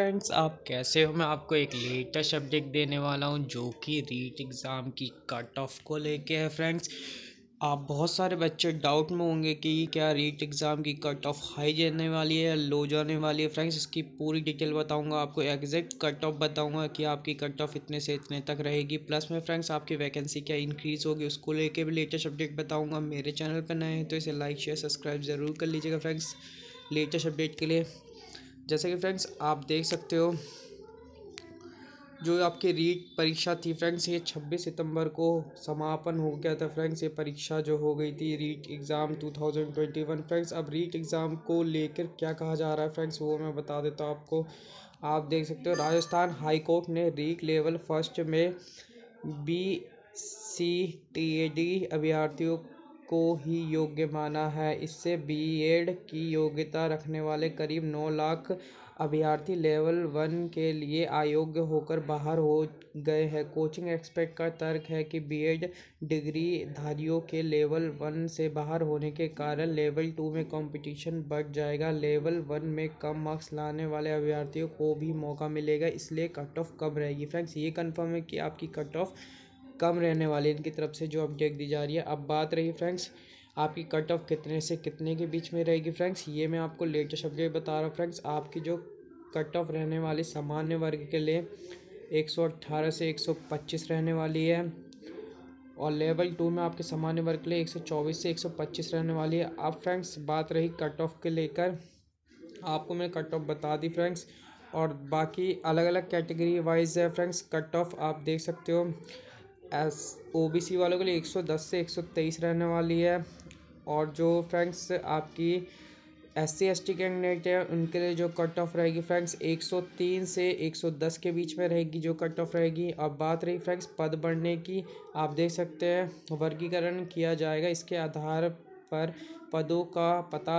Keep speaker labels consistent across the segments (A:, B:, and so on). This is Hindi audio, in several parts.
A: फ्रेंड्स आप कैसे हो मैं आपको एक लेटेस्ट अपडेट देने वाला हूँ जो कि रीट एग्ज़ाम की कट ऑफ को लेके है फ्रेंड्स आप बहुत सारे बच्चे डाउट में होंगे कि क्या रीट एग्ज़ाम की कट ऑफ हाई जाने वाली है या लो जाने वाली है फ्रेंड्स इसकी पूरी डिटेल बताऊंगा आपको एग्जैक्ट कट ऑफ बताऊंगा कि आपकी कट ऑफ इतने से इतने तक रहेगी प्लस में फ्रेंड्स आपकी वैकेंसी क्या इंक्रीज़ होगी उसको लेके भी लेटेस्ट अपडेट बताऊँगा मेरे चैनल पर नए हैं तो इसे लाइक शेयर सब्सक्राइब ज़रूर कर लीजिएगा फ्रेंड्स लेटेस्ट अपडेट के लिए जैसे कि फ्रेंड्स आप देख सकते हो जो आपकी रीट परीक्षा थी फ्रेंड्स ये 26 सितंबर को समापन हो गया था फ्रेंड्स ये परीक्षा जो हो गई थी रीट एग्ज़ाम 2021 फ्रेंड्स अब रीट एग्ज़ाम को लेकर क्या कहा जा रहा है फ्रेंड्स वो मैं बता देता हूँ आपको आप देख सकते हो राजस्थान हाईकोर्ट ने रीट लेवल फर्स्ट में B C T A D अभ्यर्थियों को ही योग्य माना है इससे बीएड की योग्यता रखने वाले करीब नौ लाख अभ्यर्थी लेवल वन के लिए अयोग्य होकर बाहर हो गए हैं कोचिंग एक्सपर्ट का तर्क है कि बीएड डिग्री धारियों के लेवल वन से बाहर होने के कारण लेवल टू में कंपटीशन बढ़ जाएगा लेवल वन में कम मार्क्स लाने वाले अभ्यर्थियों को भी मौका मिलेगा इसलिए कट ऑफ कब रहेगी फ्रेंड्स ये कन्फर्म है कि आपकी कट ऑफ कम रहने वाली इनकी तरफ से जो अपडेट दी जा रही है अब बात रही फ्रेंड्स आपकी कट ऑफ कितने से कितने के बीच में रहेगी फ्रेंड्स ये मैं आपको लेटेस्ट अपडेट बता रहा हूँ फ्रेंड्स आपकी जो कट ऑफ रहने वाली सामान्य वर्ग के लिए 118 से 125 रहने वाली है और लेवल टू में आपके सामान्य वर्ग के लिए 124 से 125 रहने वाली है अब फ्रेंड्स बात रही कट ऑफ के लेकर आपको मैं कट ऑफ बता दी फ्रेंड्स और बाकी अलग अलग कैटेगरी वाइज है फ्रेंड्स कट ऑफ आप देख सकते हो एस ओ बी सी वालों के लिए 110 से 123 रहने वाली है और जो फ्रेंड्स आपकी S C S T candidate है उनके लिए जो कट ऑफ रहेगी फ्रेंड्स 103 से 110 के बीच में रहेगी जो कट ऑफ रहेगी अब बात रही फ्रेंड्स पद बढ़ने की आप देख सकते हैं वर्गीकरण किया जाएगा इसके आधार पर पदों का पता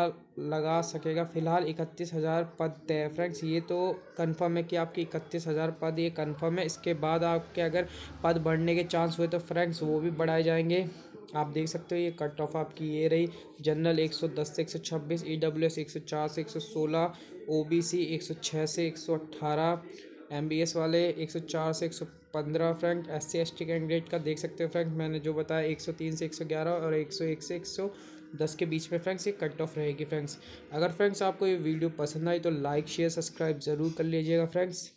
A: लगा सकेगा फ़िलहाल इकतीस हज़ार पद तय है फ्रेंड्स ये तो कंफर्म है कि आपके इकतीस हज़ार पद ये कंफर्म है इसके बाद आपके अगर पद बढ़ने के चांस हुए तो फ्रेंड्स वो भी बढ़ाए जाएंगे आप देख सकते हो ये कट ऑफ आपकी ये रही जनरल 110 से 126 ईडब्ल्यूएस चार से 116 ओबीसी 106 से 118 एमबीएस वाले 104 से 115 फ्रैंक S C S T candidate का देख सकते हो फ्रैंक मैंने जो बताया 103 से 111 और 101 से 100 दस के बीच में फ्रेंड्स ये कट ऑफ रहेगी फ्रेंड्स अगर फ्रेंड्स आपको ये वीडियो पसंद आई तो लाइक शेयर सब्सक्राइब ज़रूर कर लीजिएगा फ्रेंड्स